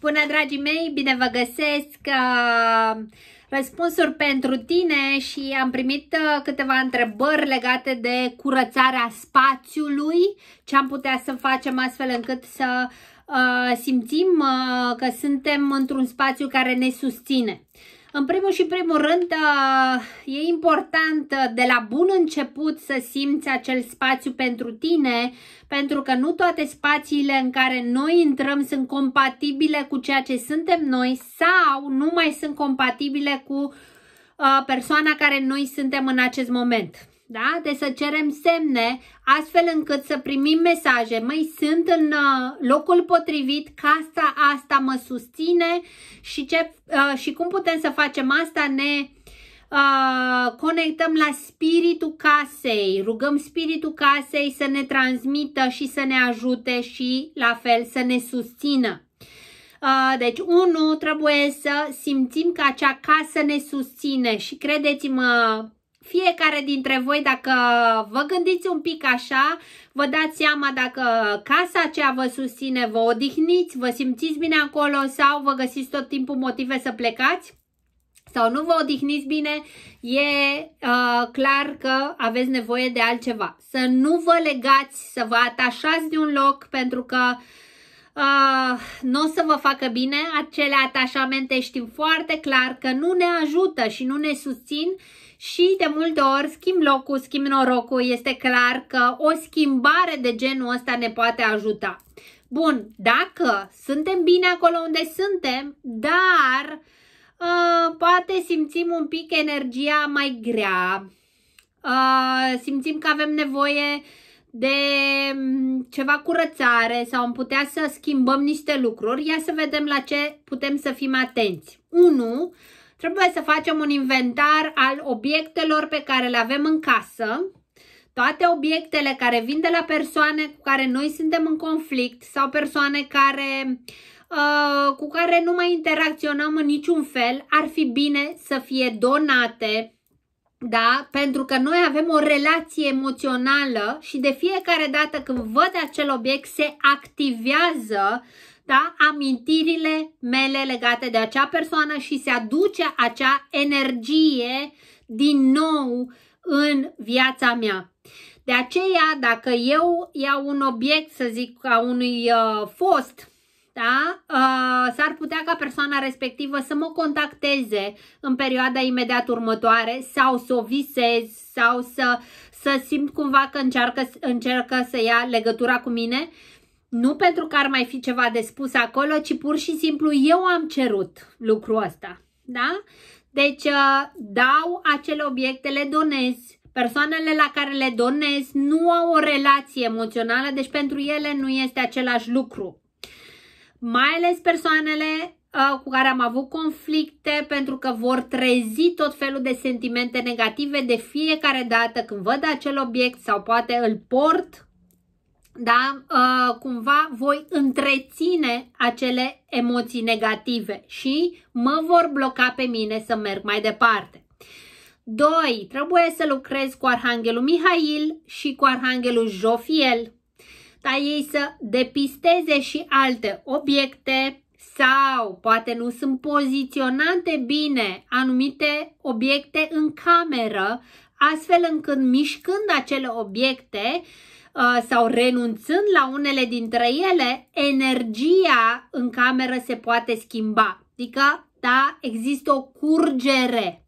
Bună, dragii mei, bine vă găsesc! Uh, răspunsuri pentru tine și am primit uh, câteva întrebări legate de curățarea spațiului, ce am putea să facem astfel încât să uh, simțim că suntem într-un spațiu care ne susține. În primul și primul rând, uh, e important uh, de la bun început să simți acel spațiu pentru tine, pentru că nu toate spațiile în care noi intrăm sunt compatibile cu ceea ce suntem noi sau nu mai sunt compatibile cu uh, persoana care noi suntem în acest moment da? de să cerem semne astfel încât să primim mesaje. Măi, sunt în uh, locul potrivit, casa asta mă susține și, ce, uh, și cum putem să facem asta? Ne uh, conectăm la spiritul casei, rugăm spiritul casei să ne transmită și să ne ajute și la fel să ne susțină. Uh, deci, unu, trebuie să simțim că acea casă ne susține și credeți-mă, fiecare dintre voi, dacă vă gândiți un pic așa, vă dați seama dacă casa aceea vă susține, vă odihniți, vă simțiți bine acolo sau vă găsiți tot timpul motive să plecați sau nu vă odihniți bine, e uh, clar că aveți nevoie de altceva. Să nu vă legați, să vă atașați de un loc pentru că Uh, nu o să vă facă bine, acele atașamente știm foarte clar că nu ne ajută și nu ne susțin și de multe ori schimb locul, schimb norocul, este clar că o schimbare de genul ăsta ne poate ajuta. Bun, dacă suntem bine acolo unde suntem, dar uh, poate simțim un pic energia mai grea, uh, simțim că avem nevoie de mm, ceva curățare sau am putea să schimbăm niște lucruri, ia să vedem la ce putem să fim atenți. 1. Trebuie să facem un inventar al obiectelor pe care le avem în casă, toate obiectele care vin de la persoane cu care noi suntem în conflict sau persoane care, uh, cu care nu mai interacționăm în niciun fel, ar fi bine să fie donate da? Pentru că noi avem o relație emoțională și de fiecare dată când văd acel obiect se activează da, amintirile mele legate de acea persoană și se aduce acea energie din nou în viața mea. De aceea, dacă eu iau un obiect, să zic, ca unui uh, fost, da? Uh, s-ar putea ca persoana respectivă să mă contacteze în perioada imediat următoare sau să o visez sau să, să simt cumva că încearcă, încearcă să ia legătura cu mine nu pentru că ar mai fi ceva de spus acolo, ci pur și simplu eu am cerut lucrul ăsta. Da? Deci uh, dau acele obiecte, le donez. Persoanele la care le donez nu au o relație emoțională, deci pentru ele nu este același lucru. Mai ales persoanele uh, cu care am avut conflicte pentru că vor trezi tot felul de sentimente negative de fiecare dată când văd acel obiect sau poate îl port da, ă, cumva voi întreține acele emoții negative și mă vor bloca pe mine să merg mai departe. 2. Trebuie să lucrez cu Arhanghelul Mihail și cu Arhanghelul Jofiel, dar ei să depisteze și alte obiecte sau poate nu sunt poziționate bine anumite obiecte în cameră, astfel încât mișcând acele obiecte, uh, Uh, sau renunțând la unele dintre ele, energia în cameră se poate schimba. Adică, da, există o curgere.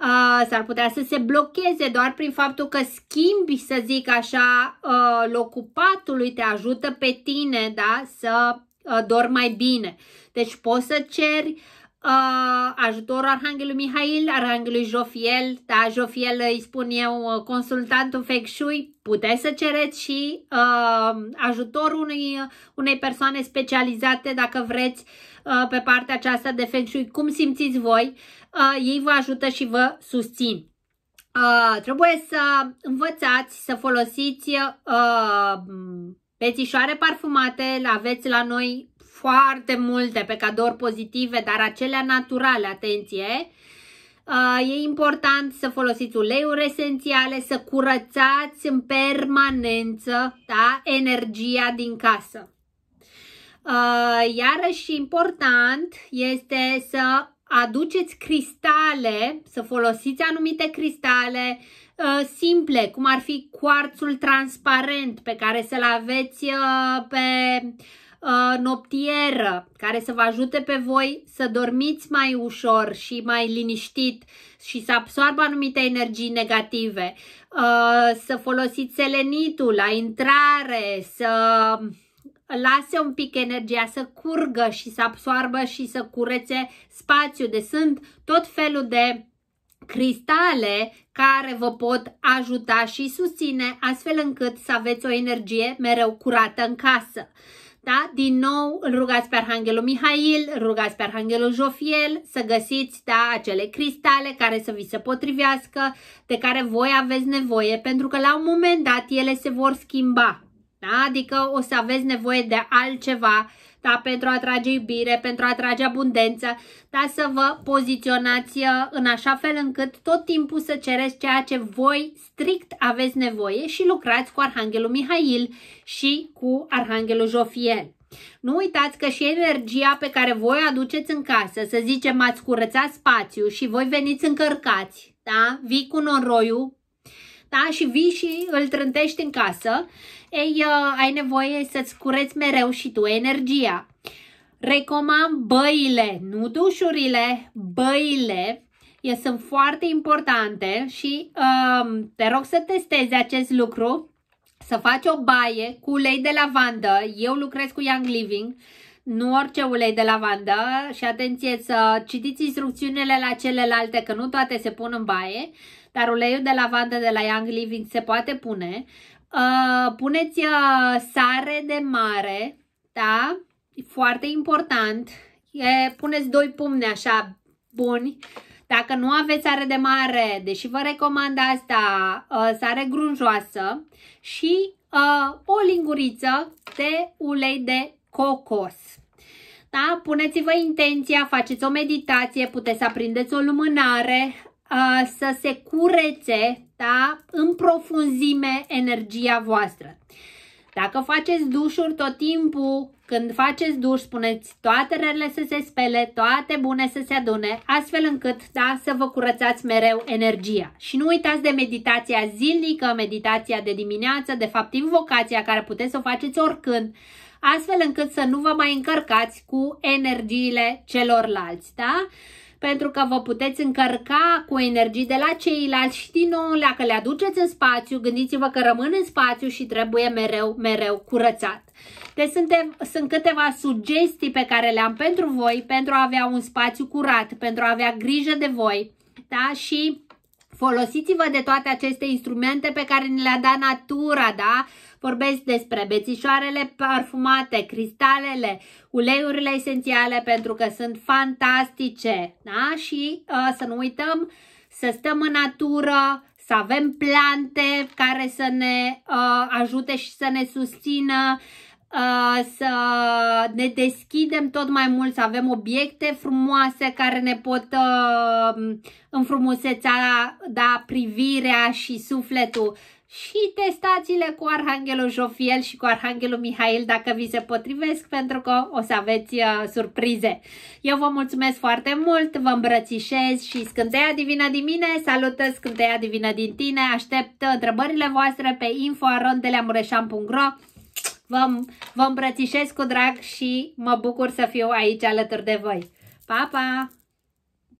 Uh, s-ar putea să se blocheze doar prin faptul că schimbi, să zic așa, uh, locul patului, te ajută pe tine da, să dormi mai bine. Deci poți să ceri uh, Uh, ajutorul Arhanghelului Mihail, Arhanghelului Jofiel, da, Jofiel îi spun eu uh, consultantul Feng Shui, puteți să cereți și uh, ajutorul unei uh, unei persoane specializate dacă vreți uh, pe partea aceasta de Feng Shui, cum simțiți voi, uh, ei vă ajută și vă susțin. Uh, trebuie să învățați să folosiți uh, pețișoare parfumate, le aveți la noi foarte multe pe cadouri pozitive, dar acelea naturale, atenție, uh, e important să folosiți uleiuri esențiale, să curățați în permanență da, energia din casă. Uh, iarăși important este să aduceți cristale, să folosiți anumite cristale uh, simple, cum ar fi cuarțul transparent pe care să-l aveți pe Uh, noptieră care să vă ajute pe voi să dormiți mai ușor și mai liniștit și să absorbe anumite energii negative, uh, să folosiți selenitul la intrare, să lase un pic energia să curgă și să absorbă și să curețe spațiul De deci sunt tot felul de cristale care vă pot ajuta și susține astfel încât să aveți o energie mereu curată în casă. Da? Din nou îl rugați pe Arhanghelul Mihail, îl rugați pe Arhanghelul Jofiel să găsiți da, acele cristale care să vi se potrivească, de care voi aveți nevoie, pentru că la un moment dat ele se vor schimba. Da? Adică o să aveți nevoie de altceva da? pentru a atrage iubire, pentru a atrage abundență, dar să vă poziționați uh, în așa fel încât tot timpul să cereți ceea ce voi strict aveți nevoie și lucrați cu Arhanghelul Mihail și cu Arhanghelul Jofiel. Nu uitați că și energia pe care voi o aduceți în casă, să zicem ați curățat spațiu și voi veniți încărcați, da? Vii cu noroiul da? și vii și îl trântești în casă, ei, uh, ai nevoie să-ți cureți mereu și tu energia. Recomand băile, nu dușurile, băile e, sunt foarte importante și uh, te rog să testezi acest lucru, să faci o baie cu ulei de lavandă, eu lucrez cu Young Living, nu orice ulei de lavandă și atenție să citiți instrucțiunile la celelalte, că nu toate se pun în baie, dar uleiul de lavandă de la Young Living se poate pune. Uh, puneți uh, sare de mare, da? Foarte important. E, puneți doi pumne așa buni. Dacă nu aveți sare de mare, deși vă recomand asta, uh, sare grunjoasă și uh, o linguriță de ulei de cocos. Da? Puneți-vă intenția, faceți o meditație, puteți să aprindeți o lumânare, să se curețe da, în profunzime energia voastră. Dacă faceți dușuri tot timpul, când faceți duș, spuneți toate rele să se spele, toate bune să se adune, astfel încât da, să vă curățați mereu energia. Și nu uitați de meditația zilnică, meditația de dimineață, de fapt invocația care puteți să o faceți oricând, astfel încât să nu vă mai încărcați cu energiile celorlalți, da? pentru că vă puteți încărca cu energii de la ceilalți și din nou dacă le aduceți în spațiu, gândiți-vă că rămân în spațiu și trebuie mereu, mereu curățat. Deci suntem, sunt câteva sugestii pe care le-am pentru voi pentru a avea un spațiu curat, pentru a avea grijă de voi da? și Folosiți-vă de toate aceste instrumente pe care ni le-a dat natura, da? Vorbesc despre bețișoarele parfumate, cristalele, uleiurile esențiale pentru că sunt fantastice, da? Și uh, să nu uităm să stăm în natură, să avem plante care să ne uh, ajute și să ne susțină, Uh, să ne deschidem tot mai mult, să avem obiecte frumoase care ne pot uh, înfrumusețea da, privirea și sufletul. Și testați-le cu Arhanghelul Jofiel și cu Arhanghelul Mihail dacă vi se potrivesc, pentru că o să aveți uh, surprize. Eu vă mulțumesc foarte mult, vă îmbrățișez și scânteia divină din mine, salută scânteia divină din tine, aștept uh, întrebările voastre pe info.arondeleamureșan.ro Vă, vă îmbrățișez cu drag și mă bucur să fiu aici alături de voi. Pa, pa!